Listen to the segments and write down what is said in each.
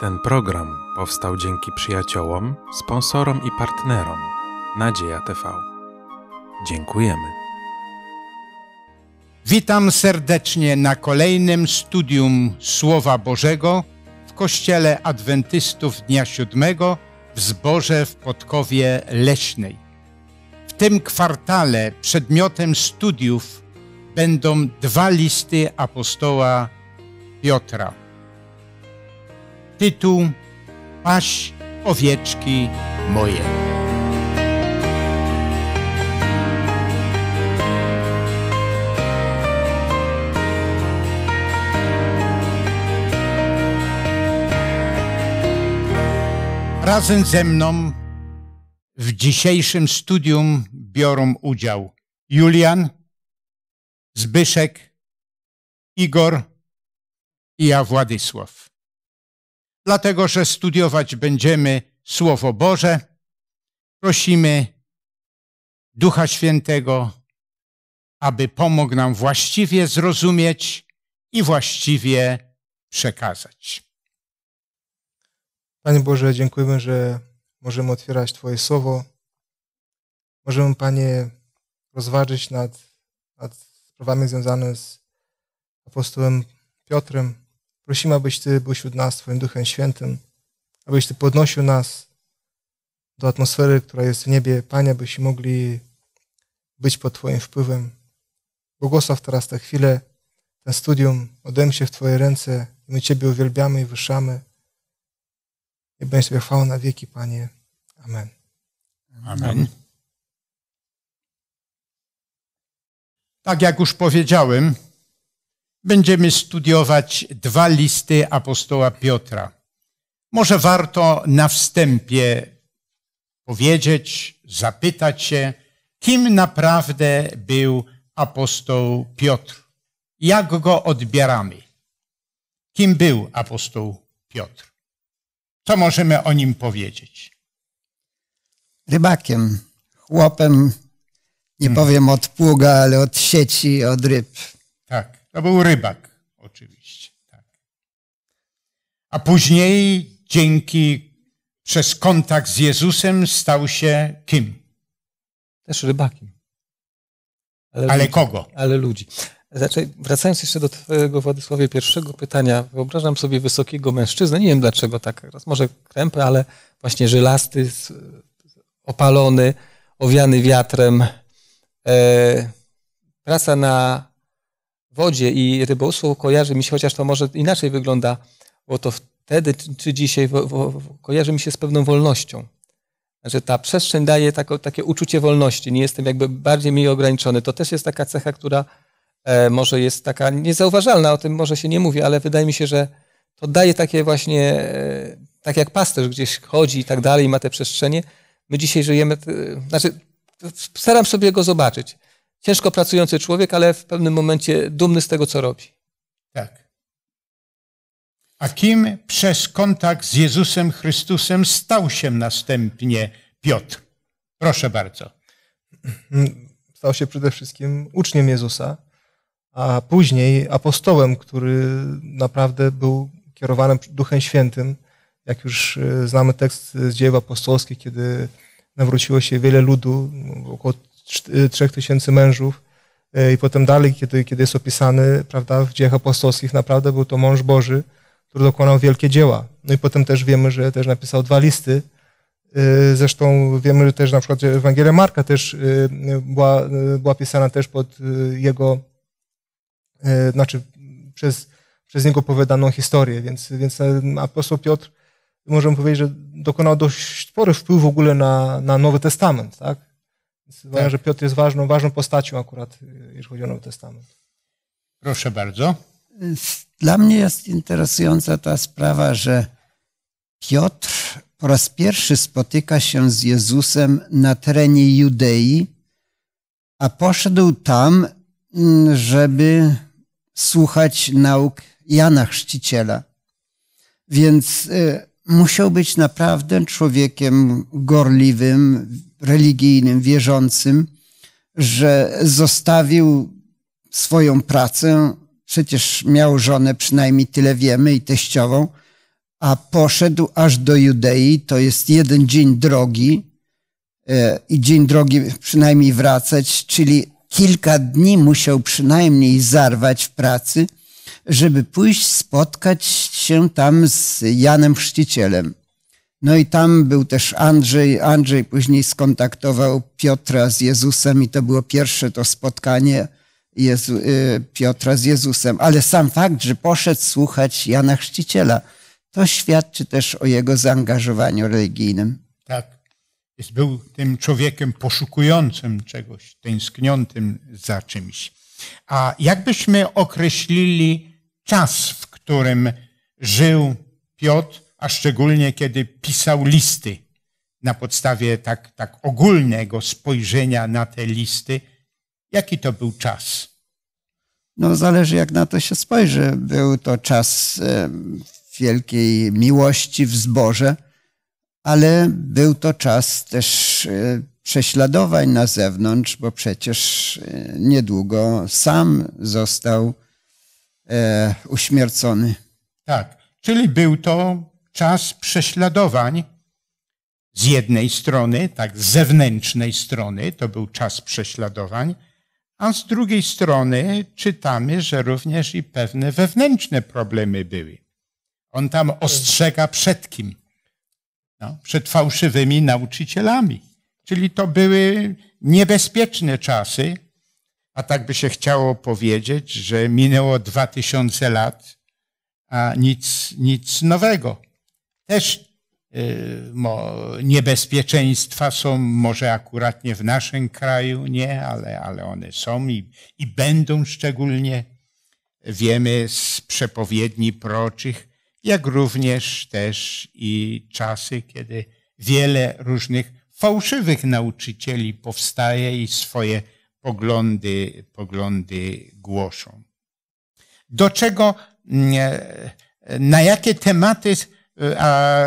Ten program powstał dzięki przyjaciołom, sponsorom i partnerom Nadzieja TV. Dziękujemy. Witam serdecznie na kolejnym studium Słowa Bożego w Kościele Adwentystów Dnia Siódmego w Zborze w Podkowie Leśnej. W tym kwartale przedmiotem studiów będą dwa listy apostoła Piotra tytuł Paś owieczki moje. Razem ze mną w dzisiejszym studium biorą udział Julian, Zbyszek, Igor i ja Władysław dlatego że studiować będziemy Słowo Boże. Prosimy Ducha Świętego, aby pomógł nam właściwie zrozumieć i właściwie przekazać. Panie Boże, dziękujemy, że możemy otwierać Twoje słowo. Możemy, Panie, rozważyć nad, nad sprawami związanymi z apostołem Piotrem, Prosimy, abyś Ty był wśród nas Twoim Duchem Świętym, abyś Ty podnosił nas do atmosfery, która jest w niebie. Panie, abyśmy mogli być pod Twoim wpływem. Błogosław teraz tę chwilę, ten studium, odem się w Twoje ręce. My Ciebie uwielbiamy i wyszamy. I będzie Tobie chwała na wieki, Panie. Amen. Amen. Tak jak już powiedziałem, będziemy studiować dwa listy apostoła Piotra. Może warto na wstępie powiedzieć, zapytać się, kim naprawdę był apostoł Piotr. Jak go odbieramy? Kim był apostoł Piotr? Co możemy o nim powiedzieć? Rybakiem, chłopem, nie hmm. powiem od pługa, ale od sieci, od ryb. Tak. To był rybak, oczywiście. Tak. A później dzięki przez kontakt z Jezusem stał się kim? Też rybakiem. Ale, ale ludzi, kogo? Ale ludzi. Znaczy, wracając jeszcze do Twojego, Władysławie, pierwszego pytania, wyobrażam sobie wysokiego mężczyznę, nie wiem dlaczego tak, raz może krępy, ale właśnie żylasty, opalony, owiany wiatrem. E, praca na wodzie i rybołówstwo kojarzy mi się, chociaż to może inaczej wygląda, bo to wtedy czy dzisiaj kojarzy mi się z pewną wolnością. Że ta przestrzeń daje tako, takie uczucie wolności, nie jestem jakby bardziej mniej ograniczony. To też jest taka cecha, która e, może jest taka niezauważalna, o tym może się nie mówi, ale wydaje mi się, że to daje takie właśnie, e, tak jak pasterz gdzieś chodzi i tak dalej, ma te przestrzenie. My dzisiaj żyjemy, e, znaczy staram sobie go zobaczyć ciężko pracujący człowiek, ale w pewnym momencie dumny z tego, co robi. Tak. A kim przez kontakt z Jezusem Chrystusem stał się następnie Piotr? Proszę bardzo. Stał się przede wszystkim uczniem Jezusa, a później apostołem, który naprawdę był kierowanym Duchem Świętym. Jak już e, znamy tekst z dziejów apostolskich, kiedy nawróciło się wiele ludu, no, około Y, trzech tysięcy mężów y, i potem dalej, kiedy, kiedy jest opisany prawda, w dziejach apostolskich, naprawdę był to mąż Boży, który dokonał wielkie dzieła. No i potem też wiemy, że też napisał dwa listy. Y, zresztą wiemy że też na przykład, że Ewangelia Marka też była, była pisana też pod jego, znaczy przez, przez niego opowiadaną historię, więc, więc apostoł Piotr, możemy powiedzieć, że dokonał dość spory wpływ w ogóle na, na Nowy Testament, tak? Więc tak. że Piotr jest ważną, ważną postacią akurat, jeżeli chodzi o Nowy Testament. Proszę bardzo. Dla mnie jest interesująca ta sprawa, że Piotr po raz pierwszy spotyka się z Jezusem na terenie Judei, a poszedł tam, mm, żeby słuchać nauk Jana Chrzciciela. Więc y, musiał być naprawdę człowiekiem gorliwym, religijnym, wierzącym, że zostawił swoją pracę, przecież miał żonę, przynajmniej tyle wiemy, i teściową, a poszedł aż do Judei, to jest jeden dzień drogi e, i dzień drogi przynajmniej wracać, czyli kilka dni musiał przynajmniej zarwać w pracy, żeby pójść spotkać się tam z Janem Chrzcicielem. No i tam był też Andrzej. Andrzej później skontaktował Piotra z Jezusem i to było pierwsze to spotkanie Jezu, y, Piotra z Jezusem. Ale sam fakt, że poszedł słuchać Jana Chrzciciela, to świadczy też o jego zaangażowaniu religijnym. Tak. Jest, był tym człowiekiem poszukującym czegoś, tęskniącym za czymś. A jakbyśmy określili czas, w którym żył Piotr, a szczególnie kiedy pisał listy na podstawie tak, tak ogólnego spojrzenia na te listy. Jaki to był czas? No, zależy jak na to się spojrzy. Był to czas wielkiej miłości w zborze, ale był to czas też e, prześladowań na zewnątrz, bo przecież e, niedługo sam został e, uśmiercony. Tak, czyli był to czas prześladowań z jednej strony, tak z zewnętrznej strony, to był czas prześladowań, a z drugiej strony czytamy, że również i pewne wewnętrzne problemy były. On tam ostrzega przed kim? No, przed fałszywymi nauczycielami. Czyli to były niebezpieczne czasy, a tak by się chciało powiedzieć, że minęło dwa tysiące lat, a nic, nic nowego też y, niebezpieczeństwa są, może akurat nie w naszym kraju, nie, ale, ale one są i, i będą szczególnie, wiemy z przepowiedni proczych, jak również też i czasy, kiedy wiele różnych fałszywych nauczycieli powstaje i swoje poglądy, poglądy głoszą. Do czego, mm, e, na jakie tematy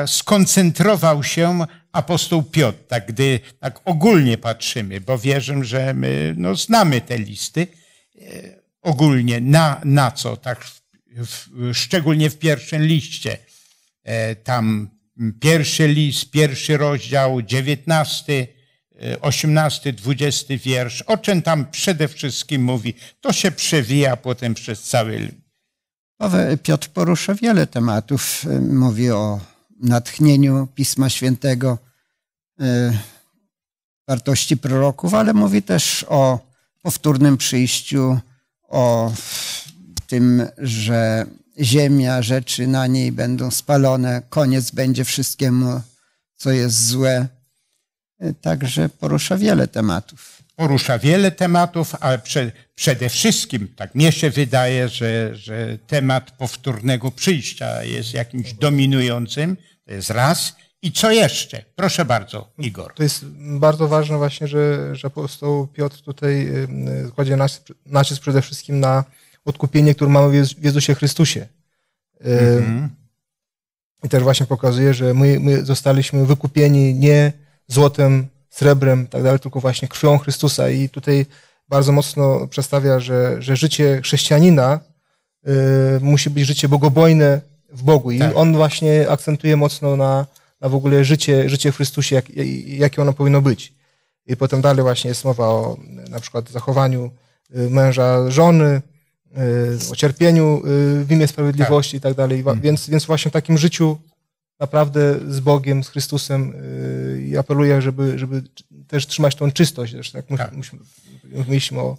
skoncentrował się apostoł Piotr, tak gdy tak ogólnie patrzymy, bo wierzę, że my no, znamy te listy e, ogólnie, na, na co, tak w, szczególnie w pierwszym liście. E, tam pierwszy list, pierwszy rozdział, dziewiętnasty, e, osiemnasty, dwudziesty wiersz. O czym tam przede wszystkim mówi, to się przewija potem przez cały Piotr porusza wiele tematów. Y, mówi o natchnieniu Pisma Świętego, y, wartości proroków, ale mówi też o powtórnym przyjściu, o tym, że ziemia, rzeczy na niej będą spalone, koniec będzie wszystkiemu, co jest złe. Y, także porusza wiele tematów porusza wiele tematów, ale prze, przede wszystkim, tak mnie się wydaje, że, że temat powtórnego przyjścia jest jakimś dominującym, to jest raz. I co jeszcze? Proszę bardzo, Igor. To jest bardzo ważne właśnie, że, że apostoł Piotr tutaj y, kładzie nacisk przede wszystkim na odkupienie, które mamy w Jezusie Chrystusie. Mm -hmm. I też właśnie pokazuje, że my, my zostaliśmy wykupieni nie złotem srebrem, tak dalej, tylko właśnie krwią Chrystusa. I tutaj bardzo mocno przedstawia, że, że życie chrześcijanina y, musi być życie bogobojne w Bogu. I tak. on właśnie akcentuje mocno na, na w ogóle życie, życie w Chrystusie, jak, jakie ono powinno być. I potem dalej właśnie jest mowa o na przykład zachowaniu y, męża żony, y, o cierpieniu y, w imię sprawiedliwości tak. i tak dalej. Mhm. Więc, więc właśnie w takim życiu naprawdę z Bogiem, z Chrystusem y, i apeluję, żeby, żeby też trzymać tą czystość. Zresztą, jak tak. tak. mówiliśmy o,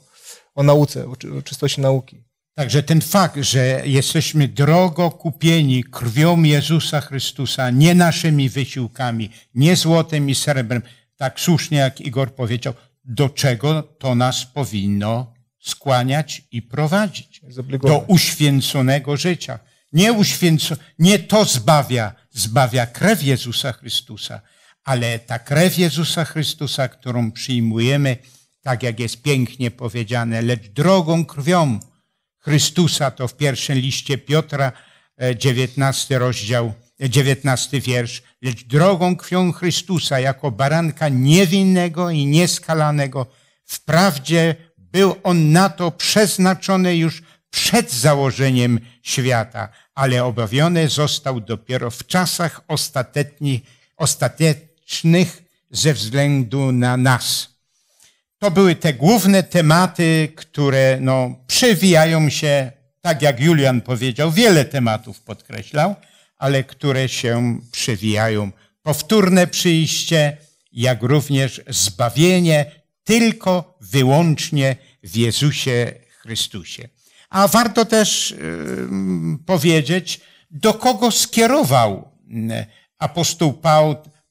o nauce, o czystości nauki. Także ten fakt, że jesteśmy drogo kupieni krwią Jezusa Chrystusa, nie naszymi wysiłkami, nie złotem i srebrem, tak słusznie jak Igor powiedział, do czego to nas powinno skłaniać i prowadzić? Do uświęconego życia. Nie, uświęco, nie to zbawia, zbawia krew Jezusa Chrystusa, ale ta krew Jezusa Chrystusa, którą przyjmujemy, tak jak jest pięknie powiedziane, lecz drogą krwią Chrystusa, to w pierwszym liście Piotra, 19 e, rozdział, 19 e, wiersz, lecz drogą krwią Chrystusa jako baranka niewinnego i nieskalanego, wprawdzie był on na to przeznaczony już przed założeniem świata, ale obawiony został dopiero w czasach ostatecznych ze względu na nas. To były te główne tematy, które no, przewijają się, tak jak Julian powiedział, wiele tematów podkreślał, ale które się przewijają. Powtórne przyjście, jak również zbawienie tylko wyłącznie w Jezusie Chrystusie. A warto też powiedzieć, do kogo skierował apostoł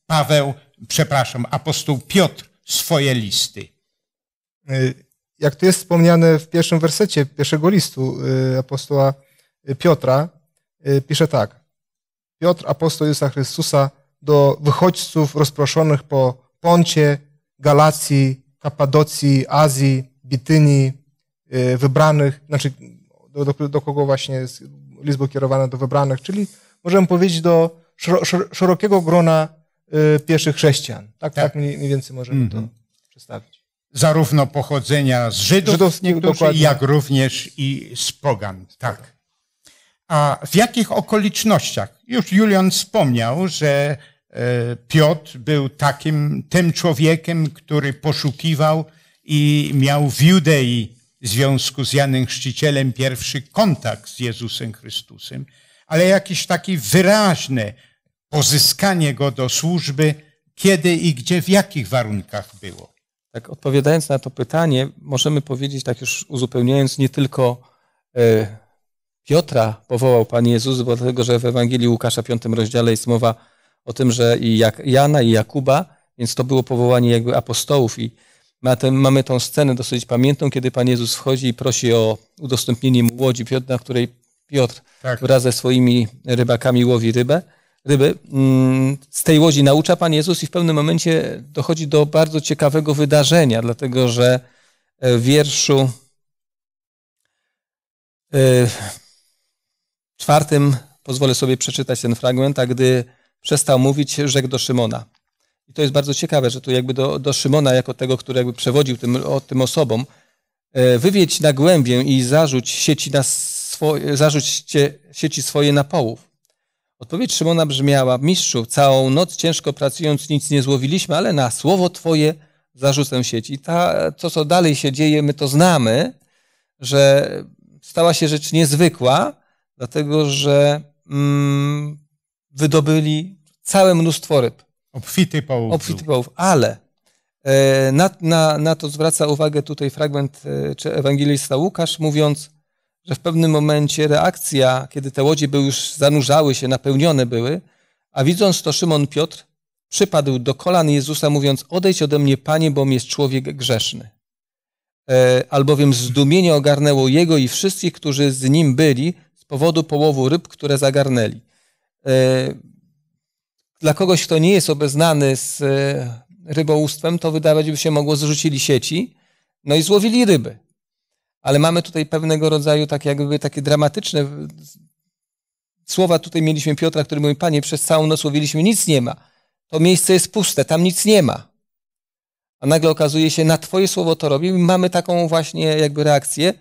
Paweł, przepraszam, apostoł Piotr swoje listy. E, jak to jest wspomniane w pierwszym wersecie pierwszego listu e, apostoła e, Piotra, pisze tak. Piotr, apostoł Jezusa Chrystusa, do wychodźców rozproszonych po Poncie, Galacji, Kapadocji, Azji, Bitynii, wybranych, znaczy do, do, do kogo właśnie jest list był kierowany do wybranych, czyli możemy powiedzieć do szerokiego grona y, pierwszych chrześcijan. Tak, tak, tak mniej, mniej, więcej możemy mm -hmm. to mhm. przedstawić. Zarówno pochodzenia z Żydów, Żydów niektórzy, jak również i z pogan. Tak. A w jakich okolicznościach? Już Julian wspomniał, że e, Piotr był takim, tym człowiekiem, który poszukiwał i miał w Judei w związku z Janem Chrzcicielem pierwszy kontakt z Jezusem Chrystusem, ale jakieś takie wyraźne pozyskanie go do służby, kiedy i gdzie, w jakich warunkach było. Tak, odpowiadając na to pytanie, możemy powiedzieć, tak już uzupełniając, nie tylko e, Piotra powołał Pan Jezus, bo dlatego, że w Ewangelii Łukasza, piątym rozdziale jest mowa o tym, że i Jana, i Jakuba, więc to było powołanie jakby apostołów i Mamy tą scenę dosyć pamiętną, kiedy Pan Jezus wchodzi i prosi o udostępnienie mu łodzi na której Piotr tak. wraz ze swoimi rybakami łowi rybę. Ryby. Mm, z tej łodzi naucza Pan Jezus i w pewnym momencie dochodzi do bardzo ciekawego wydarzenia, dlatego że e, w wierszu e, czwartym pozwolę sobie przeczytać ten fragment, a gdy przestał mówić, rzekł do Szymona – i to jest bardzo ciekawe, że tu jakby do, do Szymona, jako tego, który jakby przewodził tym, o, tym osobom, e, wywiedź na głębię i zarzuć sieci, na swoje, sieci swoje na połów. Odpowiedź Szymona brzmiała: Mistrzu, całą noc ciężko pracując nic nie złowiliśmy, ale na słowo Twoje zarzucę sieci. I ta, to, co dalej się dzieje, my to znamy, że stała się rzecz niezwykła, dlatego że mm, wydobyli całe mnóstwo ryb. Obfity połów. Obfity połów, ale e, na, na, na to zwraca uwagę tutaj fragment e, czy ewangelista Łukasz, mówiąc, że w pewnym momencie reakcja, kiedy te łodzie były już zanurzały się, napełnione były, a widząc to Szymon Piotr przypadł do kolan Jezusa, mówiąc: Odejdź ode mnie, panie, bom jest człowiek grzeszny. E, albowiem zdumienie ogarnęło jego i wszystkich, którzy z nim byli, z powodu połowu ryb, które zagarnęli dla kogoś, kto nie jest obeznany z e, rybołówstwem, to wydawać by się mogło, zrzucili sieci, no i złowili ryby. Ale mamy tutaj pewnego rodzaju tak jakby takie dramatyczne słowa. Tutaj mieliśmy Piotra, który mówi, panie, przez całą noc łowiliśmy, nic nie ma. To miejsce jest puste, tam nic nie ma. A nagle okazuje się, na twoje słowo to robi. Mamy taką właśnie jakby reakcję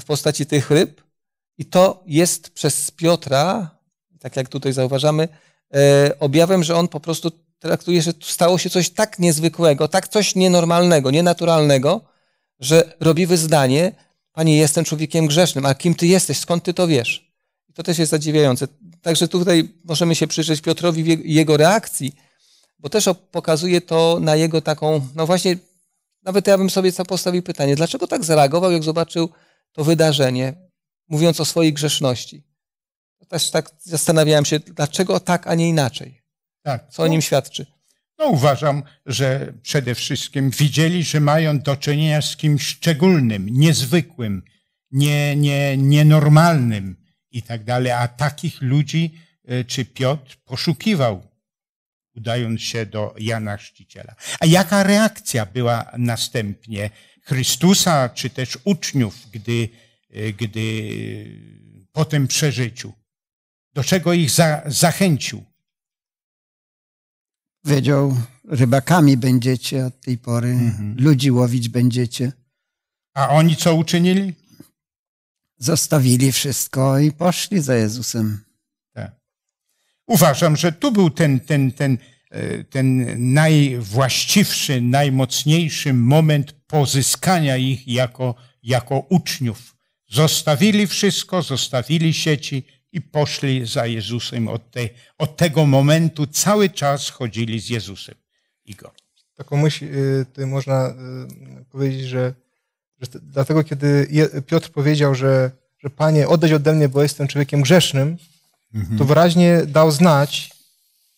w postaci tych ryb. I to jest przez Piotra, tak jak tutaj zauważamy, E, objawem, że on po prostu traktuje, że stało się coś tak niezwykłego, tak coś nienormalnego, nienaturalnego, że robi wyznanie, Panie, jestem człowiekiem grzesznym, a kim Ty jesteś, skąd Ty to wiesz? I to też jest zadziwiające. Także tutaj możemy się przyjrzeć Piotrowi i jego reakcji, bo też pokazuje to na jego taką, no właśnie, nawet ja bym sobie postawił pytanie, dlaczego tak zareagował, jak zobaczył to wydarzenie, mówiąc o swojej grzeszności? też tak zastanawiałem się, dlaczego tak, a nie inaczej. Tak. Co o nim no. świadczy? No, uważam, że przede wszystkim widzieli, że mają do czynienia z kimś szczególnym, niezwykłym, nie, nie, nienormalnym i tak dalej. A takich ludzi e, czy Piotr poszukiwał, udając się do Jana Chrzciciela. A jaka reakcja była następnie Chrystusa czy też uczniów, gdy, e, gdy e, po tym przeżyciu? do czego ich za, zachęcił. Powiedział, rybakami będziecie od tej pory, mhm. ludzi łowić będziecie. A oni co uczynili? Zostawili wszystko i poszli za Jezusem. Tak. Uważam, że tu był ten, ten, ten, e, ten najwłaściwszy, najmocniejszy moment pozyskania ich jako, jako uczniów. Zostawili wszystko, zostawili sieci, i poszli za Jezusem. Od, tej od tego momentu cały czas chodzili z Jezusem. Igor. Taką myśl y, tutaj można y, powiedzieć, że, że dlatego kiedy Piotr powiedział, że, że Panie odejdź ode mnie, bo jestem człowiekiem grzesznym, mhm. to wyraźnie dał znać,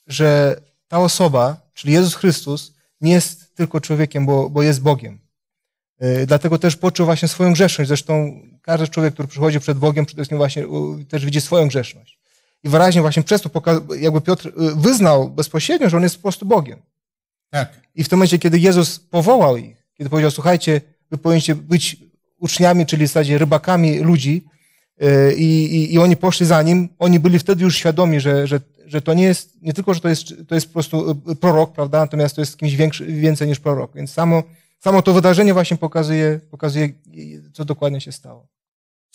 że ta osoba, czyli Jezus Chrystus, nie jest tylko człowiekiem, bo, bo jest Bogiem. E, dlatego też poczuł właśnie swoją grzeszność. Zresztą każdy człowiek, który przychodzi przed Bogiem, przede wszystkim właśnie też widzi swoją grzeszność. I wyraźnie właśnie przez to jakby Piotr e, wyznał bezpośrednio, że on jest po prostu Bogiem. Tak. I w tym momencie, kiedy Jezus powołał ich, kiedy powiedział, słuchajcie, wy powinniście być uczniami, czyli w zasadzie rybakami ludzi, e, i, i, i oni poszli za nim, oni byli wtedy już świadomi, że, że, że to nie jest, nie tylko, że to jest, to jest po prostu prorok, prawda, natomiast to jest kimś większy, więcej niż prorok. Więc samo Samo to wydarzenie właśnie pokazuje, pokazuje, co dokładnie się stało.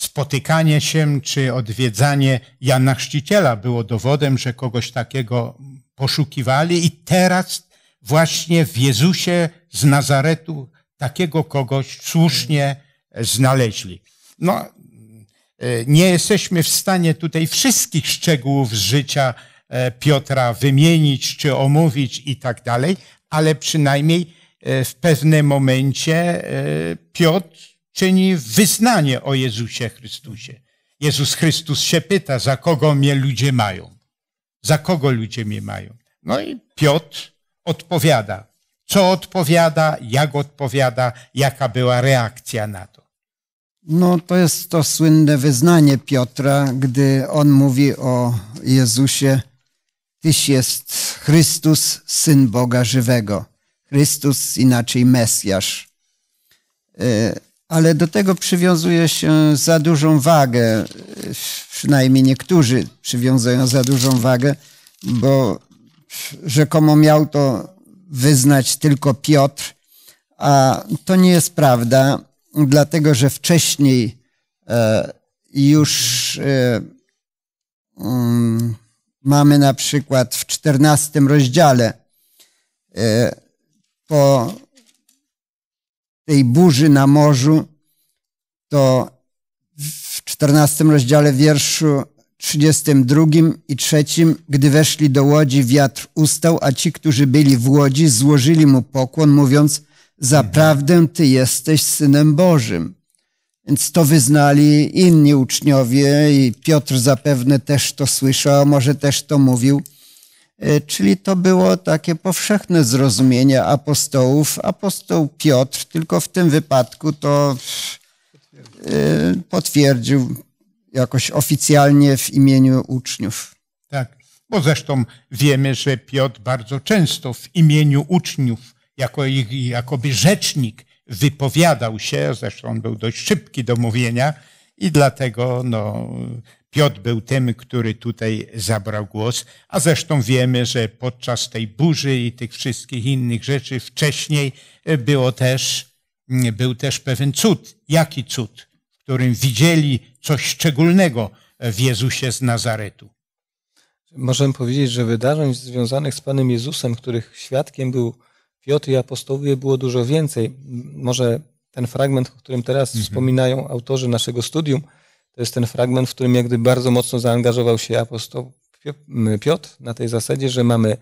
Spotykanie się czy odwiedzanie Jana Chrzciciela było dowodem, że kogoś takiego poszukiwali i teraz właśnie w Jezusie z Nazaretu takiego kogoś słusznie znaleźli. No, nie jesteśmy w stanie tutaj wszystkich szczegółów z życia e, Piotra wymienić czy omówić i tak dalej, ale przynajmniej E, w pewnym momencie e, Piotr czyni wyznanie o Jezusie Chrystusie. Jezus Chrystus się pyta, za kogo mnie ludzie mają? Za kogo ludzie mnie mają? No i Piotr odpowiada. Co odpowiada, jak odpowiada, jaka była reakcja na to? No to jest to słynne wyznanie Piotra, gdy on mówi o Jezusie, Tyś jest Chrystus, Syn Boga Żywego. Chrystus, inaczej Mesjasz. E, ale do tego przywiązuje się za dużą wagę, e, przynajmniej niektórzy przywiązują za dużą wagę, bo rzekomo miał to wyznać tylko Piotr, a to nie jest prawda, dlatego że wcześniej e, już mm, mamy na przykład w czternastym rozdziale po tej burzy na morzu, to w 14 rozdziale wierszu 32 i 3, gdy weszli do łodzi, wiatr ustał, a ci, którzy byli w łodzi, złożyli mu pokłon, mówiąc, zaprawdę mhm. Ty jesteś Synem Bożym. Więc to wyznali inni uczniowie i Piotr zapewne też to słyszał, a może też to mówił. E, czyli to było takie powszechne zrozumienie apostołów. Apostoł Piotr tylko w tym wypadku to e, potwierdził, jakoś oficjalnie w imieniu uczniów. Tak, bo zresztą wiemy, że Piotr bardzo często w imieniu uczniów, jako ich, jakoby rzecznik, wypowiadał się, zresztą on był dość szybki do mówienia i dlatego no, Piotr był tym, który tutaj zabrał głos, a zresztą wiemy, że podczas tej burzy i tych wszystkich innych rzeczy wcześniej e, było też, był też pewien cud. Jaki cud? W którym widzieli coś szczególnego w Jezusie z Nazaretu. Możemy powiedzieć, że wydarzeń związanych z Panem Jezusem, których świadkiem był Piotr i apostołowie, było dużo więcej. Może ten fragment, o którym teraz mhm. wspominają autorzy naszego studium, to jest ten fragment, w którym jak gdyby bardzo mocno zaangażował się apostoł Piotr na tej zasadzie, że mamy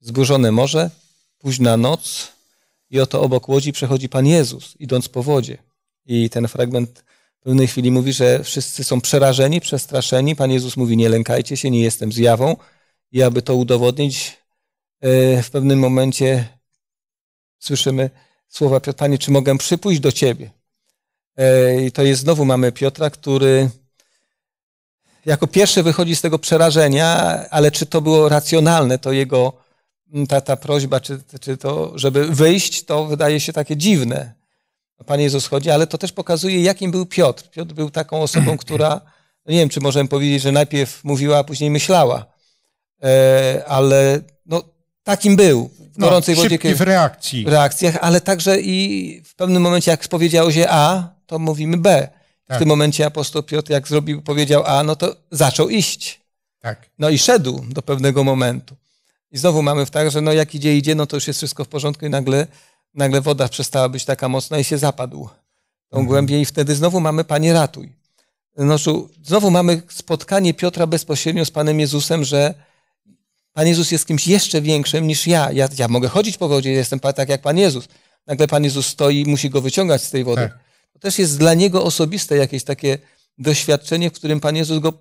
zburzone morze, późna noc i oto obok łodzi przechodzi Pan Jezus, idąc po wodzie. I ten fragment w pewnej chwili mówi, że wszyscy są przerażeni, przestraszeni. Pan Jezus mówi, nie lękajcie się, nie jestem zjawą. I aby to udowodnić, e, w pewnym momencie słyszymy słowa Piotr, Panie, czy mogę przypójść do Ciebie? E, I to jest znowu mamy Piotra, który jako pierwszy wychodzi z tego przerażenia, ale czy to było racjonalne, to jego ta, ta prośba, czy, czy to, żeby wyjść, to wydaje się takie dziwne. Pan Jezus chodzi, ale to też pokazuje, jakim był Piotr. Piotr był taką osobą, która, no nie wiem, czy możemy powiedzieć, że najpierw mówiła, a później myślała, e, ale no, takim był. W gorącej no, wodzie. w reakcji. W reakcjach, ale także i w pewnym momencie, jak powiedział się A, to mówimy B. Tak. W tym momencie apostoł Piotr, jak zrobił, powiedział A, no to zaczął iść. Tak. No i szedł do pewnego momentu. I znowu mamy w tak, że no jak idzie, idzie, no to już jest wszystko w porządku i nagle, nagle woda przestała być taka mocna i się zapadł tą mhm. głębię i wtedy znowu mamy Panie ratuj. No, znowu mamy spotkanie Piotra bezpośrednio z Panem Jezusem, że Pan Jezus jest kimś jeszcze większym niż ja. Ja, ja mogę chodzić po wodzie, jestem tak jak Pan Jezus. Nagle Pan Jezus stoi i musi go wyciągać z tej wody. Tak też jest dla niego osobiste jakieś takie doświadczenie, w którym Pan Jezus go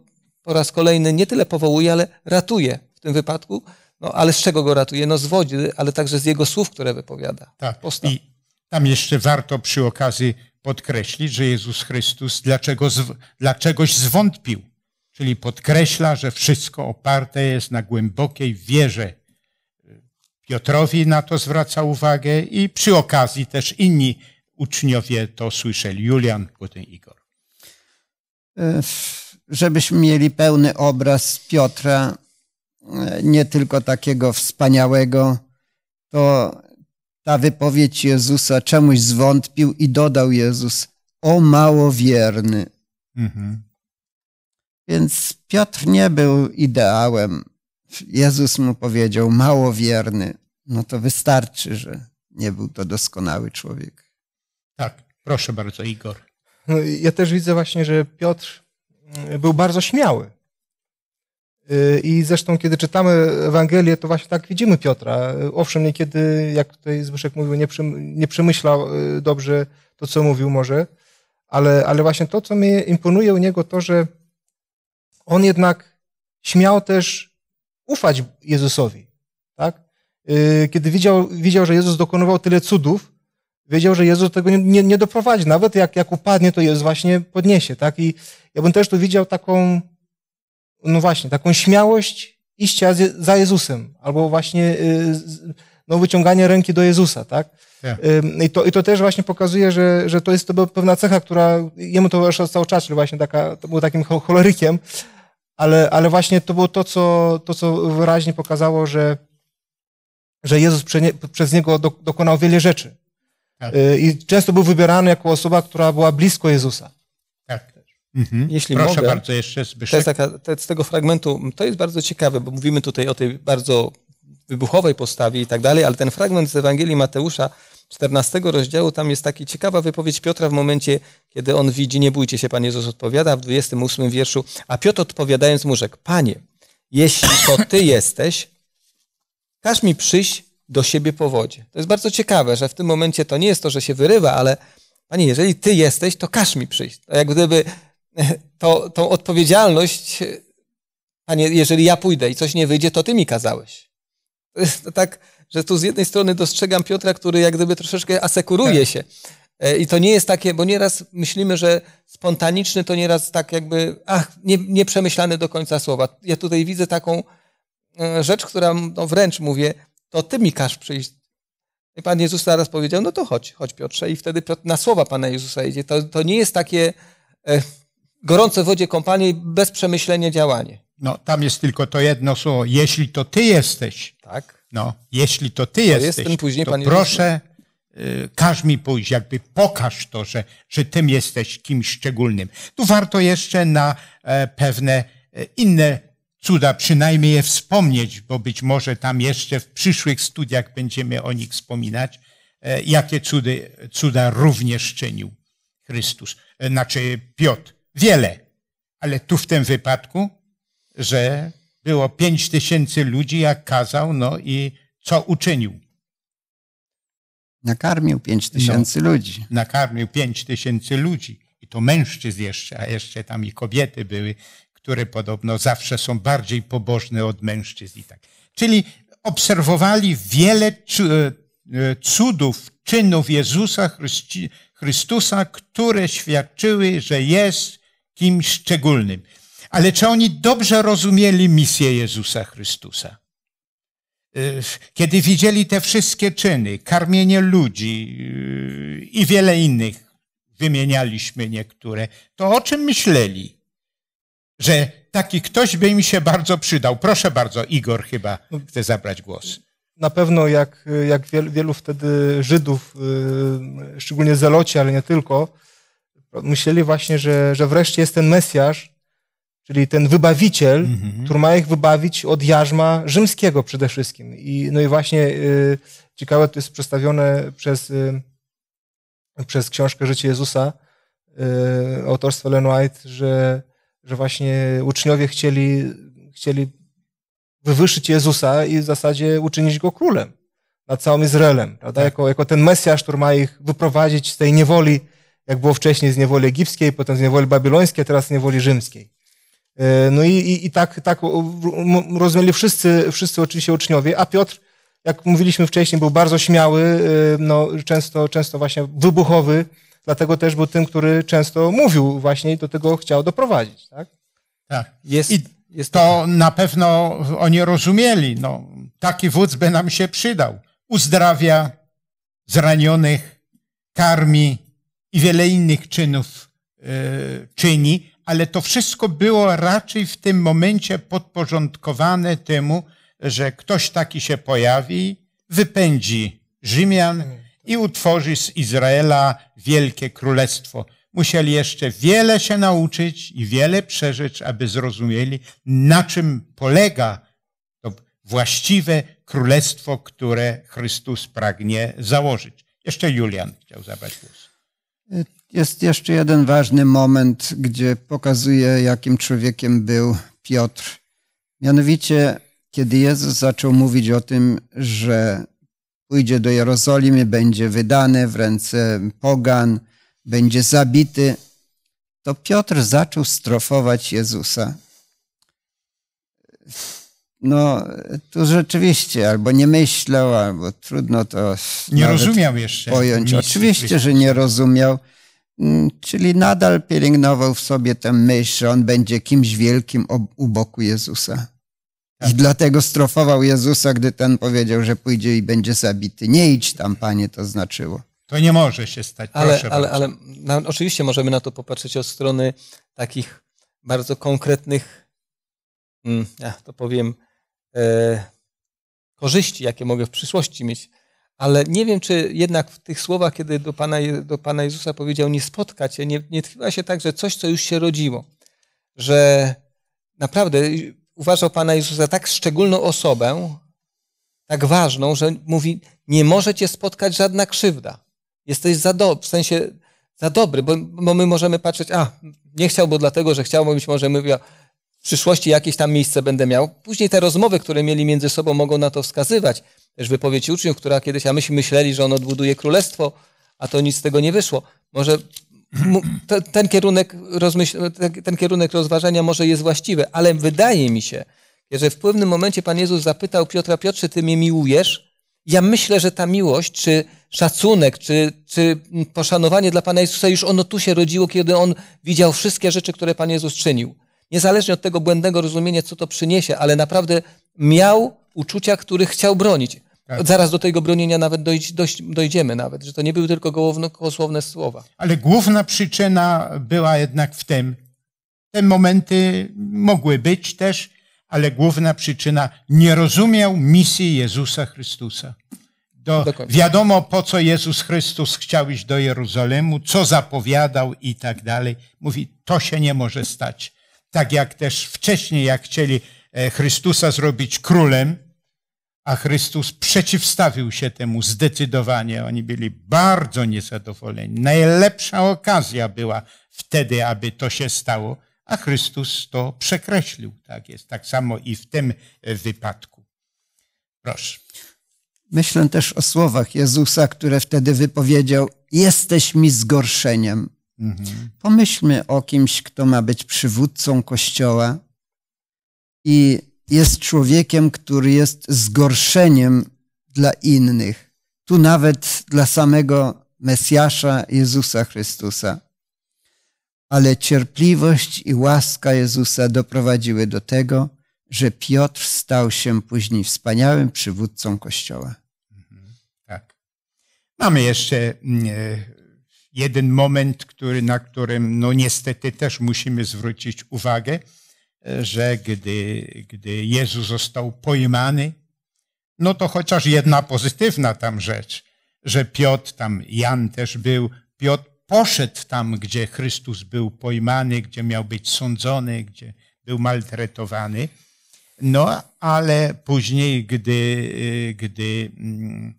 po raz kolejny nie tyle powołuje, ale ratuje w tym wypadku. No ale z czego go ratuje? No z wodzy ale także z jego słów, które wypowiada. Tak. Postaw. I tam jeszcze warto przy okazji podkreślić, że Jezus Chrystus dlaczego, dla czegoś zwątpił. Czyli podkreśla, że wszystko oparte jest na głębokiej wierze. Piotrowi na to zwraca uwagę i przy okazji też inni uczniowie to słyszeli, Julian, potem Igor. E, żebyśmy mieli pełny obraz Piotra, e, nie tylko takiego wspaniałego, to ta wypowiedź Jezusa czemuś zwątpił i dodał Jezus, o małowierny. Mhm. Więc Piotr nie był ideałem. Jezus mu powiedział, małowierny. No to wystarczy, że nie był to doskonały człowiek. Tak, proszę bardzo, Igor. No ja też widzę właśnie, że Piotr mm, był bardzo śmiały. Y, I zresztą, kiedy czytamy Ewangelię, to właśnie tak widzimy Piotra. Owszem, niekiedy, jak tutaj Zbyszek mówił, nie, przy, nie przemyślał y, dobrze to, co mówił może, ale, ale właśnie to, co mnie imponuje u niego, to, że on jednak śmiał też ufać Jezusowi. Tak? Y, kiedy widział, widział, że Jezus dokonywał tyle cudów, wiedział, że Jezus tego nie, nie, nie, doprowadzi. Nawet jak, jak upadnie, to Jezus właśnie podniesie, tak? I ja bym też tu widział taką, no właśnie, taką śmiałość iścia za Jezusem, albo właśnie y, no, wyciąganie ręki do Jezusa, tak? tak. Yeah. I, to, I to też właśnie pokazuje, że, że to jest to pewna cecha, która jemu to cały czas, właśnie taka, to był takim cholerykiem, ale, ale właśnie to było to, co, to, co wyraźnie pokazało, że, że Jezus przez niego dokonał wiele rzeczy. Tak. Y, I często był wybierany jako osoba, która była blisko Jezusa. Tak. Mhm. Jeśli Proszę mogę, bardzo, jeszcze Zbyszek. To taka, to z tego fragmentu, to jest bardzo ciekawe, bo mówimy tutaj o tej bardzo wybuchowej postawie i tak dalej, ale ten fragment z Ewangelii Mateusza 14 rozdziału, tam jest taka ciekawa wypowiedź Piotra w momencie, kiedy on widzi, nie bójcie się, Pan Jezus odpowiada w 28 wierszu, a Piotr odpowiadając mu rzekł, Panie, jeśli to Ty jesteś, każ mi przyjść do siebie po wodzie. To jest bardzo ciekawe, że w tym momencie to nie jest to, że się wyrywa, ale Panie, jeżeli Ty jesteś, to każ mi przyjść. To jak gdyby to, tą odpowiedzialność, Panie, jeżeli ja pójdę i coś nie wyjdzie, to Ty mi kazałeś. To jest tak, że tu z jednej strony dostrzegam Piotra, który jak gdyby troszeczkę asekuruje tak. się. E, I to nie jest takie, bo nieraz myślimy, że spontaniczny to nieraz tak jakby, ach, nie, do końca słowa. Ja tutaj widzę taką e, rzecz, która no wręcz mówię, to ty mi każ przyjść. I Pan Jezus zaraz powiedział, no to chodź, chodź Piotrze. I wtedy Piotr na słowa Pana Jezusa idzie. To, to nie jest takie e, gorące wodzie kąpanie bez przemyślenia działanie. No, tam jest tylko to jedno słowo. Jeśli to ty jesteś. Tak. No, jeśli to ty to jesteś, jest później, to proszę, y, każ mi pójść, jakby pokaż to, że, że tym jesteś kimś szczególnym. Tu warto jeszcze na e, pewne e, inne cuda, przynajmniej je wspomnieć, bo być może tam jeszcze w przyszłych studiach będziemy o nich wspominać, e, jakie cudy, cuda również czynił Chrystus, e, znaczy Piotr. Wiele, ale tu w tym wypadku, że było pięć tysięcy ludzi, jak kazał, no i co uczynił? Nakarmił pięć tysięcy no, ludzi. Nakarmił pięć tysięcy ludzi. I to mężczyzn jeszcze, a jeszcze tam i kobiety były, które podobno zawsze są bardziej pobożne od mężczyzn i tak. Czyli obserwowali wiele e, e, cudów, czynów Jezusa Chrystusa, które świadczyły, że jest kimś szczególnym. Ale czy oni dobrze rozumieli misję Jezusa Chrystusa? E, kiedy widzieli te wszystkie czyny, karmienie ludzi i wiele innych, wymienialiśmy niektóre, to o czym myśleli? że taki ktoś by mi się bardzo przydał. Proszę bardzo, Igor chyba no, chce zabrać głos. Na pewno jak, jak wielu wtedy Żydów, y, szczególnie Zeloci, ale nie tylko, myśleli właśnie, że, że wreszcie jest ten Mesjasz, czyli ten wybawiciel, mhm. który ma ich wybawić od jarzma rzymskiego przede wszystkim. I, no i właśnie y, ciekawe to jest przedstawione przez, y, przez książkę Życie Jezusa autorstwa Len White, że że właśnie uczniowie chcieli, chcieli wywyższyć Jezusa i w zasadzie uczynić go królem nad całym Izraelem, prawda? Tak. Jako, jako ten Mesjasz, który ma ich wyprowadzić z tej niewoli, jak było wcześniej z niewoli egipskiej, potem z niewoli babilońskiej, teraz z niewoli rzymskiej. E, no i, i, i tak, tak rozumieli wszyscy, wszyscy oczywiście uczniowie, a Piotr, jak mówiliśmy wcześniej, był bardzo śmiały, e, no, często, często właśnie wybuchowy, dlatego też był tym, który często mówił właśnie i do tego chciał doprowadzić. Tak? tak. Jest, I jest to tak. na pewno oni rozumieli. No, taki wódz by nam się przydał. Uzdrawia zranionych, karmi i wiele innych czynów e, czyni, ale to wszystko było raczej w tym momencie podporządkowane temu, że ktoś taki się pojawi, wypędzi Rzymian, mhm i utworzy z Izraela wielkie królestwo. Musieli jeszcze wiele się nauczyć i wiele przeżyć, aby zrozumieli, na czym polega to właściwe królestwo, które Chrystus pragnie założyć. Jeszcze Julian chciał zabrać głos. Jest jeszcze jeden ważny moment, gdzie pokazuje, jakim człowiekiem był Piotr. Mianowicie, kiedy Jezus zaczął mówić o tym, że pójdzie do Jerozolimy, będzie wydany w ręce pogan, będzie zabity, to Piotr zaczął strofować Jezusa. No, tu rzeczywiście albo nie myślał, albo trudno to. Nie rozumiał jeszcze. Pojąć. Oczywiście, że nie rozumiał. Mm, czyli nadal pielęgnował w sobie tę myśl, że on będzie kimś wielkim u boku Jezusa. I dlatego strofował Jezusa, gdy ten powiedział, że pójdzie i będzie zabity. Nie idź tam, panie, to znaczyło. To nie może się stać. Ale, ale, ale oczywiście możemy na to popatrzeć od strony takich bardzo konkretnych, mm, ja to powiem, e, korzyści, jakie mogę w przyszłości mieć. Ale nie wiem, czy jednak w tych słowach, kiedy do Pana, do Pana Jezusa powiedział, nie spotkać, nie, nie się tak, że coś, co już się rodziło. Że naprawdę uważał Pana Jezusa za tak szczególną osobę, tak ważną, że mówi, nie może cię spotkać żadna krzywda. Jesteś za dobry, w sensie za dobry, bo, bo, my możemy patrzeć, a nie chciał, bo dlatego, że chciał, bo być może mówił, w przyszłości jakieś tam miejsce będę miał. Później te rozmowy, które mieli między sobą, mogą na to wskazywać. Też wypowiedź uczniów, która kiedyś, a myśmy myśleli, że on odbuduje królestwo, a to nic z tego nie wyszło. Może ten kierunek, rozmyśl, ten kierunek rozważania może jest właściwy, ale wydaje mi się, że w pewnym momencie Pan Jezus zapytał Piotra, Piotrze, ty mnie miłujesz? Ja myślę, że ta miłość, czy szacunek, czy, czy poszanowanie dla Pana Jezusa już ono tu się rodziło, kiedy On widział wszystkie rzeczy, które Pan Jezus czynił. Niezależnie od tego błędnego rozumienia, co to przyniesie, ale naprawdę miał uczucia, których chciał bronić. Tak. Zaraz do tego bronienia nawet dojść, dojdziemy nawet, że to nie były tylko gołowno słowa. Ale główna przyczyna była jednak w tym. Te momenty mogły być też, ale główna przyczyna nie rozumiał misji Jezusa Chrystusa. Do, wiadomo, po co Jezus Chrystus chciał iść do Jeruzalemu, co zapowiadał i tak dalej. Mówi, to się nie może stać. Tak jak też wcześniej, jak chcieli e, Chrystusa zrobić królem, a Chrystus przeciwstawił się temu zdecydowanie. Oni byli bardzo niezadowoleni. Najlepsza okazja była wtedy, aby to się stało, a Chrystus to przekreślił. Tak jest. Tak samo i w tym e, wypadku. Proszę. Myślę też o słowach Jezusa, które wtedy wypowiedział: Jesteś mi zgorszeniem. Mhm. Pomyślmy o kimś, kto ma być przywódcą Kościoła i jest człowiekiem, który jest zgorszeniem dla innych, tu nawet dla samego Mesjasza Jezusa Chrystusa. Ale cierpliwość i łaska Jezusa doprowadziły do tego, że Piotr stał się później wspaniałym przywódcą Kościoła. Mhm. Tak. Mamy jeszcze mm, e, jeden moment, który, na którym no niestety też musimy zwrócić uwagę że gdy, gdy Jezus został pojmany, no to chociaż jedna pozytywna tam rzecz, że Piotr tam, Jan też był, Piotr poszedł tam, gdzie Chrystus był pojmany, gdzie miał być sądzony, gdzie był maltretowany. No, ale później, gdy, gdy mm,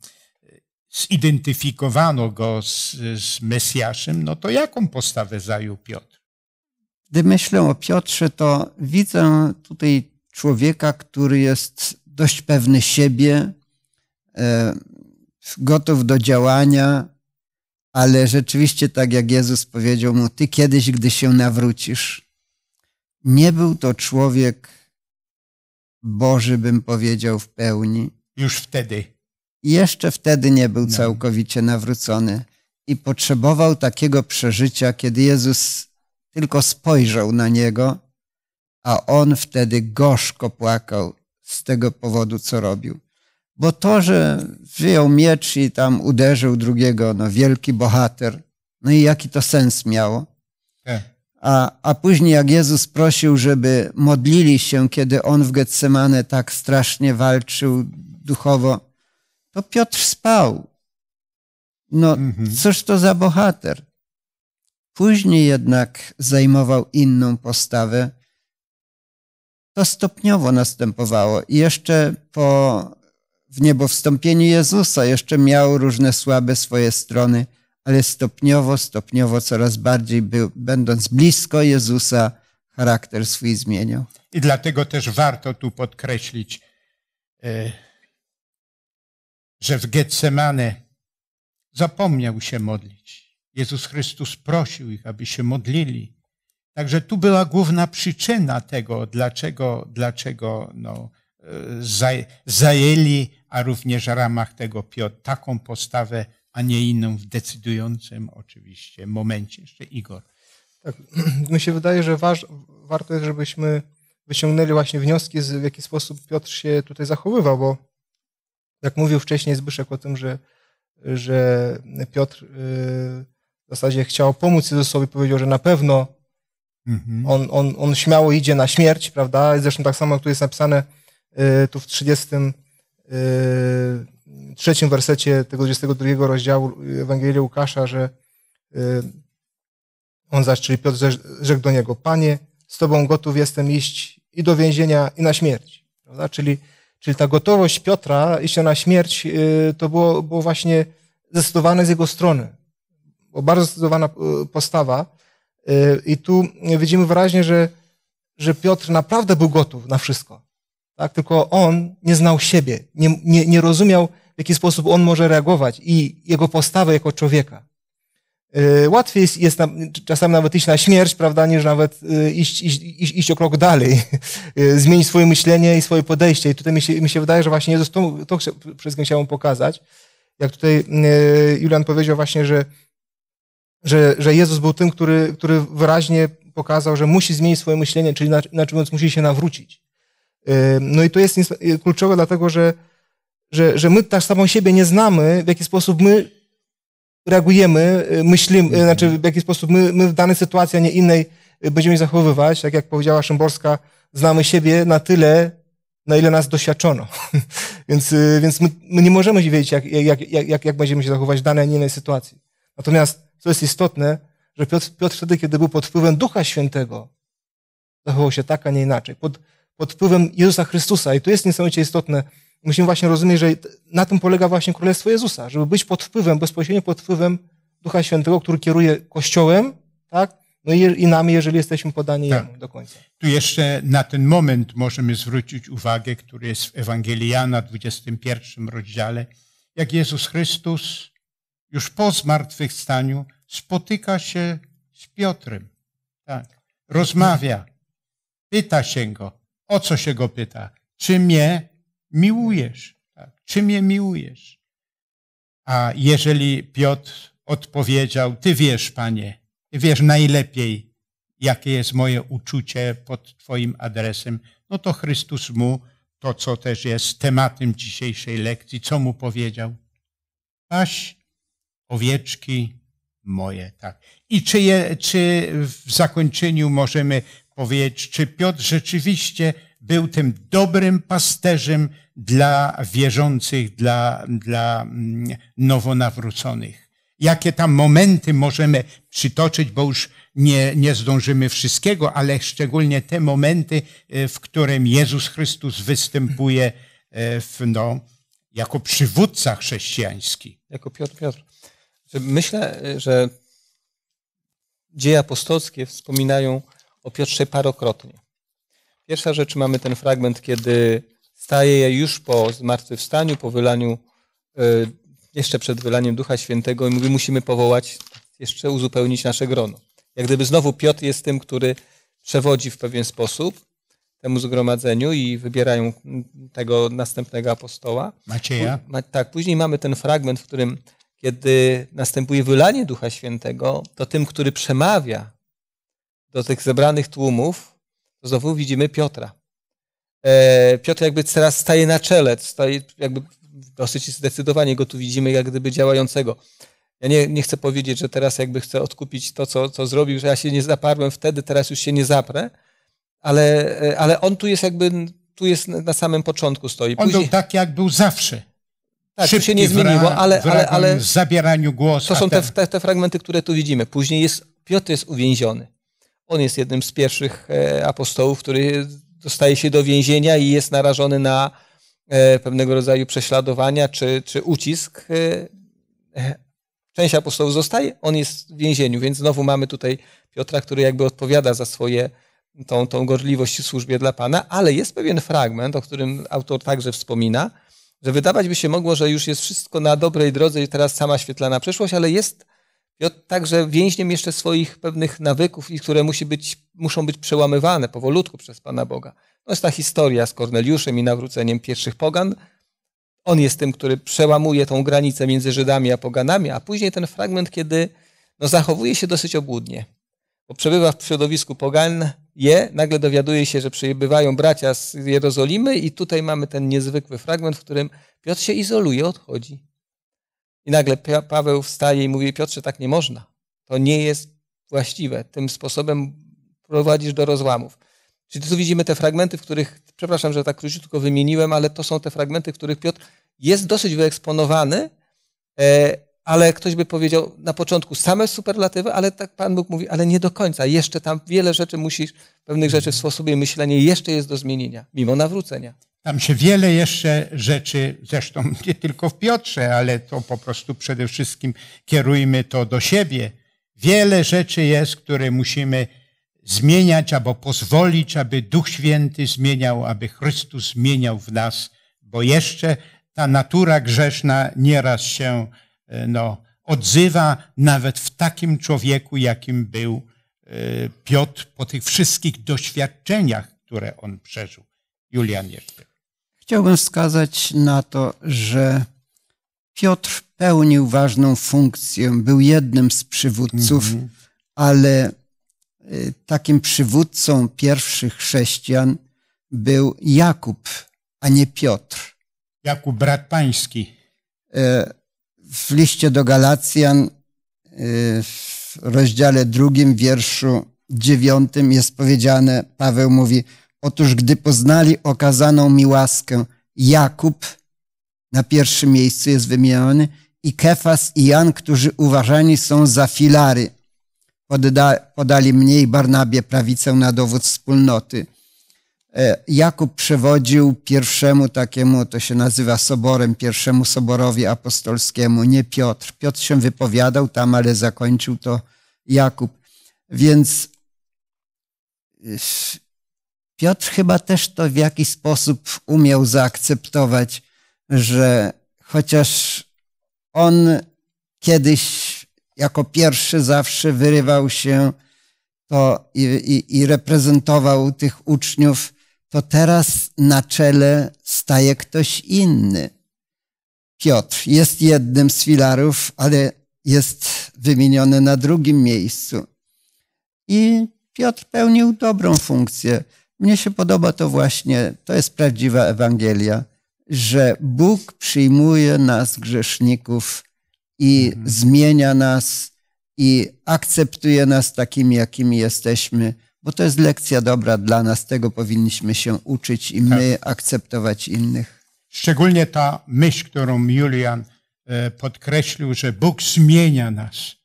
zidentyfikowano go z, z Mesjaszem, no to jaką postawę zajął Piotr? Gdy myślę o Piotrze, to widzę tutaj człowieka, który jest dość pewny siebie, e, gotów do działania, ale rzeczywiście tak jak Jezus powiedział mu, ty kiedyś, gdy się nawrócisz. Nie był to człowiek Boży, bym powiedział, w pełni. Już wtedy. Jeszcze wtedy nie był no. całkowicie nawrócony i potrzebował takiego przeżycia, kiedy Jezus tylko spojrzał na niego, a on wtedy gorzko płakał z tego powodu, co robił. Bo to, że wyjął miecz i tam uderzył drugiego, no wielki bohater, no i jaki to sens miało. Tak. A, a później jak Jezus prosił, żeby modlili się, kiedy on w Getsemane tak strasznie walczył duchowo, to Piotr spał. No, mhm. cóż to za bohater? Później jednak zajmował inną postawę. To stopniowo następowało i jeszcze po w niebo Jezusa jeszcze miał różne słabe swoje strony, ale stopniowo, stopniowo coraz bardziej był, będąc blisko Jezusa, charakter swój zmieniał. I dlatego też warto tu podkreślić, e, że w Getsemane zapomniał się modlić. Jezus Chrystus prosił ich, aby się modlili. Także tu była główna przyczyna tego, dlaczego, dlaczego no, e, zajęli, a również w ramach tego Piotr, taką postawę, a nie inną w decydującym oczywiście momencie. Jeszcze Igor. Tak, mi się wydaje, że waż, warto jest, żebyśmy wyciągnęli właśnie wnioski, z, w jaki sposób Piotr się tutaj zachowywał, bo jak mówił wcześniej Zbyszek o tym, że, że Piotr... Yy, w zasadzie chciał pomóc Jezusowi, powiedział, że na pewno mhm. on, on, on śmiało idzie na śmierć, prawda? Zresztą tak samo tu jest napisane y, tu w 33 y, wersecie tego 22 rozdziału Ewangelii Łukasza, że y, on zaś, czyli Piotr rzekł do niego, Panie, z Tobą gotów jestem iść i do więzienia, i na śmierć. Prawda? Czyli, czyli ta gotowość Piotra iść na śmierć, y, to było, było właśnie zdecydowane z jego strony bardzo zdecydowana e, postawa. E, I tu widzimy wyraźnie, że, że Piotr naprawdę był gotów na wszystko. Tak? Tylko on nie znał siebie, nie, nie, nie rozumiał, w jaki sposób on może reagować i jego postawę jako człowieka. E, łatwiej jest, jest czasami nawet iść na śmierć, prawda, niż nawet iść, iść, iść, iść o krok dalej, zmienić swoje myślenie i swoje podejście. I tutaj mi się, mi się wydaje, że właśnie Jezus to, to przede wszystkim chciałem pokazać. Jak tutaj Julian powiedział właśnie, że że, że Jezus był tym, który, który wyraźnie pokazał, że musi zmienić swoje myślenie, czyli inaczej mówiąc, musi się nawrócić. No i to jest kluczowe, dlatego że, że, że my tak samą siebie nie znamy, w jaki sposób my reagujemy, y, myślimy, mhm. znaczy w jaki sposób my, my w danej sytuacji, a nie innej y, będziemy zachowywać. Tak jak powiedziała Szymborska, znamy siebie na tyle, na ile nas doświadczono. więc więc my, my nie możemy wiedzieć, jak, jak, jak, jak będziemy się zachowywać w danej, a nie innej sytuacji. Natomiast, co jest istotne, że Piotr, Piotr wtedy, kiedy był pod wpływem Ducha Świętego, zachował się tak, a nie inaczej. Pod, pod wpływem Jezusa Chrystusa. I to jest niesamowicie istotne. Musimy właśnie rozumieć, że na tym polega właśnie Królestwo Jezusa, żeby być pod wpływem, bezpośrednio pod wpływem Ducha Świętego, który kieruje Kościołem, tak? No i, i nami, jeżeli jesteśmy podani tak. Jemu do końca. Tu jeszcze na ten moment możemy zwrócić uwagę, który jest w Ewangelii Jana, 21 rozdziale, jak Jezus Chrystus już po zmartwychwstaniu, spotyka się z Piotrem. Tak. Rozmawia. Pyta się go. O co się go pyta? Czy mnie miłujesz? Tak. Czy mnie miłujesz? A jeżeli Piotr odpowiedział, Ty wiesz, Panie, Ty wiesz najlepiej, jakie jest moje uczucie pod Twoim adresem, no to Chrystus mu, to co też jest tematem dzisiejszej lekcji, co mu powiedział? Paś owieczki moje. Tak. I czy, je, czy w zakończeniu możemy powiedzieć, czy Piotr rzeczywiście był tym dobrym pasterzem dla wierzących, dla, dla mm, nowonawróconych? Jakie tam momenty możemy przytoczyć, bo już nie, nie zdążymy wszystkiego, ale szczególnie te momenty, e, w którym Jezus Chrystus występuje e, w, no, jako przywódca chrześcijański. Jako Piotr Piotr. Myślę, że dzieje apostolskie wspominają o Piotrze parokrotnie. Pierwsza rzecz, mamy ten fragment, kiedy staje już po zmartwychwstaniu, po wylaniu, e, jeszcze przed wylaniem Ducha Świętego i mówi, musimy powołać, jeszcze uzupełnić nasze grono. Jak gdyby znowu Piotr jest tym, który przewodzi w pewien sposób temu zgromadzeniu i wybierają tego następnego apostoła. Macieja. tak, później mamy ten fragment, w którym kiedy następuje wylanie Ducha Świętego, to tym, który przemawia do tych zebranych tłumów, to znowu widzimy Piotra. E, Piotr jakby teraz staje na czele, staje jakby dosyć zdecydowanie go tu widzimy jak gdyby działającego. Ja nie, nie chcę powiedzieć, że teraz jakby chcę odkupić to, co, co zrobił, że ja się nie zaparłem wtedy, teraz już się nie zaprę, ale, e, ale on tu jest jakby, tu jest na samym początku stoi. On był tak, jak był zawsze tak, to się nie zmieniło, ale, ale, ale zabieraniu głosu. To są te, te, te, fragmenty, które tu widzimy. Później jest, Piotr jest uwięziony. On jest jednym z pierwszych e, apostołów, który dostaje się do więzienia i jest narażony na e, pewnego rodzaju prześladowania czy, czy ucisk. E, część apostołów zostaje, on jest w więzieniu, więc znowu mamy tutaj Piotra, który jakby odpowiada za swoje tą, tą gorliwość w służbie dla Pana, ale jest pewien fragment, o którym autor także wspomina, że wydawać by się mogło, że już jest wszystko na dobrej drodze i teraz sama świetlana przyszłość, ale jest Piotr także więźniem jeszcze swoich pewnych nawyków i które musi być, muszą być przełamywane powolutku przez Pana Boga. No jest ta historia z Korneliuszem i nawróceniem pierwszych pogan. On jest tym, który przełamuje tą granicę między Żydami a poganami, a później ten fragment, kiedy no, zachowuje się dosyć obłudnie, bo przebywa w środowisku pogan, je, nagle dowiaduje się, że przybywają bracia z Jerozolimy i tutaj mamy ten niezwykły fragment, w którym Piotr się izoluje, odchodzi. I nagle Paweł wstaje i mówi, Piotrze, tak nie można. To nie jest właściwe. Tym sposobem prowadzisz do rozłamów. Czyli tu widzimy te fragmenty, w których, przepraszam, że tak króciutko wymieniłem, ale to są te fragmenty, w których Piotr jest dosyć wyeksponowany, e, ale ktoś by powiedział na początku same superlatywy, ale tak Pan Bóg mówi, ale nie do końca. Jeszcze tam wiele rzeczy musisz, pewnych rzeczy w sposobie myślenia jeszcze jest do zmienienia, mimo nawrócenia. Tam się wiele jeszcze rzeczy, zresztą nie tylko w Piotrze, ale to po prostu przede wszystkim kierujmy to do siebie. Wiele rzeczy jest, które musimy zmieniać albo pozwolić, aby Duch Święty zmieniał, aby Chrystus zmieniał w nas, bo jeszcze ta natura grzeszna nieraz się E, no, odzywa nawet w takim człowieku, jakim był e, Piotr po tych wszystkich doświadczeniach, które on przeżył. Julian jeszcze. Chciałbym wskazać na to, że Piotr pełnił ważną funkcję, był jednym z przywódców, mm -hmm. ale e, takim przywódcą pierwszych chrześcijan był Jakub, a nie Piotr. Jakub, brat pański w liście do Galacjan y, w rozdziale drugim, wierszu dziewiątym jest powiedziane, Paweł mówi, otóż gdy poznali okazaną mi łaskę, Jakub na pierwszym miejscu jest wymieniony i Kefas i Jan, którzy uważani są za filary. podali mnie i Barnabie prawicę na dowód wspólnoty. E, Jakub przewodził pierwszemu takiemu, to się nazywa soborem, pierwszemu soborowi apostolskiemu, nie Piotr. Piotr się wypowiadał tam, ale zakończył to Jakub. Więc Piotr chyba też to w jakiś sposób umiał zaakceptować, że chociaż on kiedyś jako pierwszy zawsze wyrywał się to i, i, i reprezentował tych uczniów, to teraz na czele staje ktoś inny. Piotr jest jednym z filarów, ale jest wymieniony na drugim miejscu. I Piotr pełnił dobrą funkcję. Mnie się podoba to właśnie, to jest prawdziwa Ewangelia, że Bóg przyjmuje nas, grzeszników, i mhm. zmienia nas, i akceptuje nas takimi, jakimi jesteśmy bo to jest lekcja dobra dla nas, tego powinniśmy się uczyć i my tak. akceptować innych. Szczególnie ta myśl, którą Julian e, podkreślił, że Bóg zmienia nas.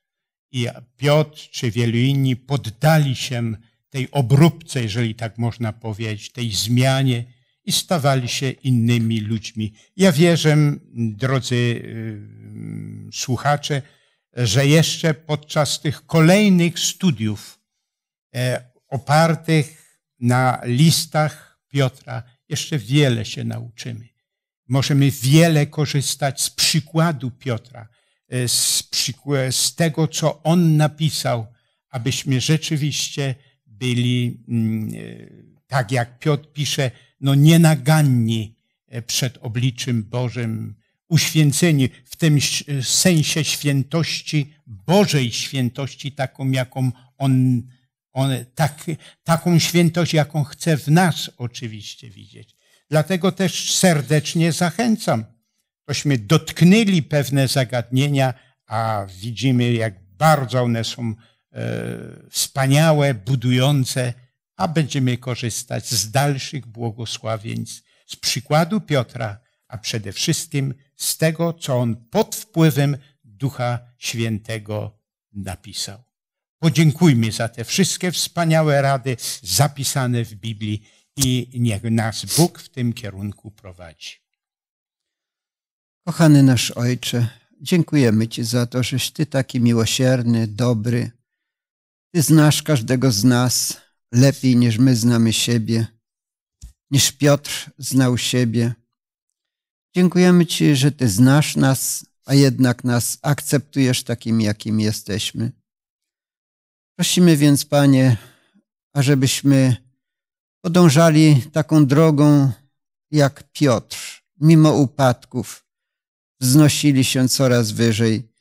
I Piotr czy wielu inni poddali się tej obróbce, jeżeli tak można powiedzieć, tej zmianie i stawali się innymi ludźmi. Ja wierzę, drodzy e, słuchacze, że jeszcze podczas tych kolejnych studiów e, opartych na listach Piotra jeszcze wiele się nauczymy. Możemy wiele korzystać z przykładu Piotra, e, z, e, z tego, co on napisał, abyśmy rzeczywiście byli, mm, e, tak jak Piotr pisze, no nienaganni przed obliczem Bożym, uświęceni w tym sensie świętości, Bożej świętości, taką jaką on tak, taką świętość, jaką chce w nas oczywiście widzieć. Dlatego też serdecznie zachęcam. Tośmy dotknęli pewne zagadnienia, a widzimy, jak bardzo one są e, wspaniałe, budujące, a będziemy korzystać z dalszych błogosławieństw, z przykładu Piotra, a przede wszystkim z tego, co on pod wpływem Ducha Świętego napisał. Podziękujmy za te wszystkie wspaniałe rady zapisane w Biblii i niech nas Bóg w tym kierunku prowadzi. Kochany nasz Ojcze, dziękujemy Ci za to, żeś Ty taki miłosierny, dobry. Ty znasz każdego z nas lepiej niż my znamy siebie, niż Piotr znał siebie. Dziękujemy Ci, że Ty znasz nas, a jednak nas akceptujesz takim, jakim jesteśmy. Prosimy więc, Panie, ażebyśmy podążali taką drogą jak Piotr, mimo upadków, wznosili się coraz wyżej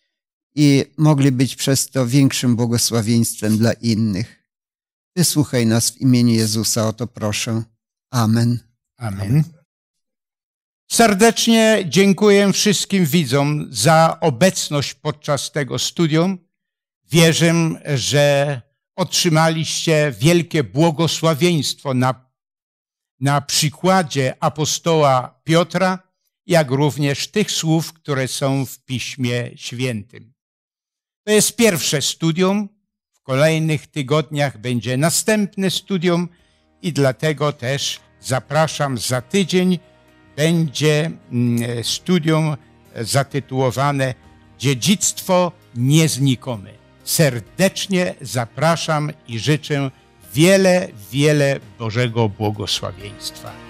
i mogli być przez to większym błogosławieństwem dla innych. Wysłuchaj nas w imieniu Jezusa, o to proszę. Amen. Amen. Serdecznie dziękuję wszystkim widzom za obecność podczas tego studium. Wierzę, że otrzymaliście wielkie błogosławieństwo na, na przykładzie apostoła Piotra, jak również tych słów, które są w Piśmie Świętym. To jest pierwsze studium. W kolejnych tygodniach będzie następne studium i dlatego też zapraszam za tydzień. Będzie mm, studium zatytułowane Dziedzictwo nieznikome serdecznie zapraszam i życzę wiele, wiele Bożego błogosławieństwa.